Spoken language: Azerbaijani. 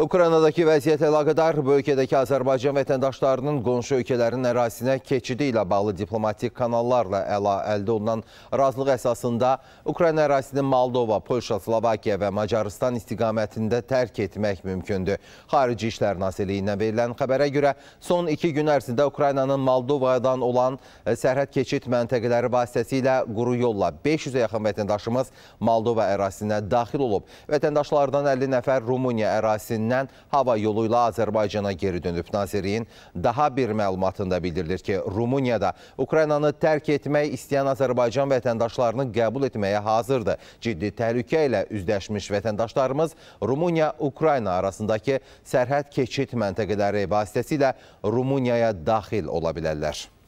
Ukraynadakı vəziyyətlə əlaqədar bölgədəki Azərbaycan vətəndaşlarının qonşu ölkələrin ərazisinə keçidi ilə bağlı diplomatik kanallarla əla əldə olunan razılıq əsasında Ukrayna ərazisini Moldova, Polşa, Slovakiya və Macaristan istiqamətində tərk etmək mümkündür. Xarici İşlər Nazirliyindən verilən xəbərə görə son iki gün ərzində Ukraynanın Moldovadan olan e, sərhəd keçid məntəqələri vasitəsilə quru yolla 500-ə yaxın vətəndaşımız Moldova ərazisinə daxil olub. Vətəndaşlardan 50 nəfər Rumuniya ərazisində körfəzindən hava yolu ilə Azərbaycana geri dönüb. Nazirliyin daha bir məlumatında bildirilir ki, Rumuniyada Ukraynanı tərk etmək istəyən Azərbaycan vətəndaşlarını qəbul etməyə hazırdır. Ciddi təhlükə ilə üzləşmiş vətəndaşlarımız Rumuniya-Ukrayna arasındakı sərhəd keçid məntəqələri vasitəsilə Rumuniyaya daxil ola bilərlər.